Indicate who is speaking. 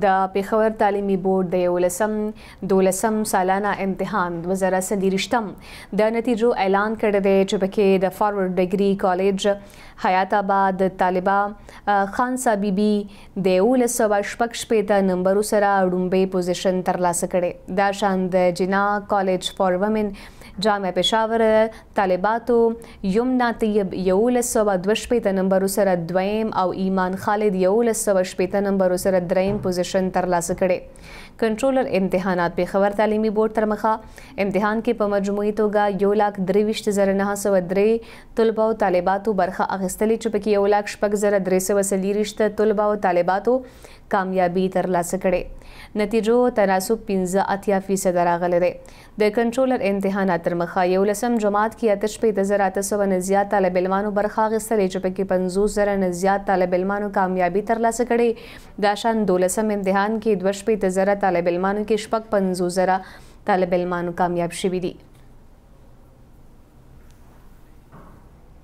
Speaker 1: د پیښور تعلیمي بورډ د یولسم دولسم سالانه امتحان 2023م د نتیجو اعلان کړی دی چې پکې د فارورډ ډیګري کالج حیات آباد طالبہ خان صاحب بی د یولسو شپږ شپږ ته نمبر سره ډومبه پوزیشن ترلاسه کړي دا شاند جنا کالج فار ومن جامع پېښور طالباتو یمنا طیب 1912 نمبر سره دویم او ایمان خالد 1912 نمبر سره دریم پوزیشن ترلاسه کړي کنټرولر امتحانات پېښور تعلیمي بورډ تر مخه امتحان کې په مجموعي توګه 1,23,903 طلبه او طالباتو برخه اخیستلې چې پکې 1,6,330 طلبه او طالباتو کامیابی ترلاسه کړې نتیجو تناسب 15 اتیا فیصد راغلی دی د کنټرولر امتحانات تر مخه یو لسم جماعت کې اتش په 2800 نه زیات طالب علمانو برخه غسرې چې پکې 50 زره نه زیات طالب علمانو کامیابی ترلاسه کړې دا شان دولسم امتحان کې 2 په 1000 طالب علمانو کې شپږ 50 زره طالب علمانو کامیاب شوي دي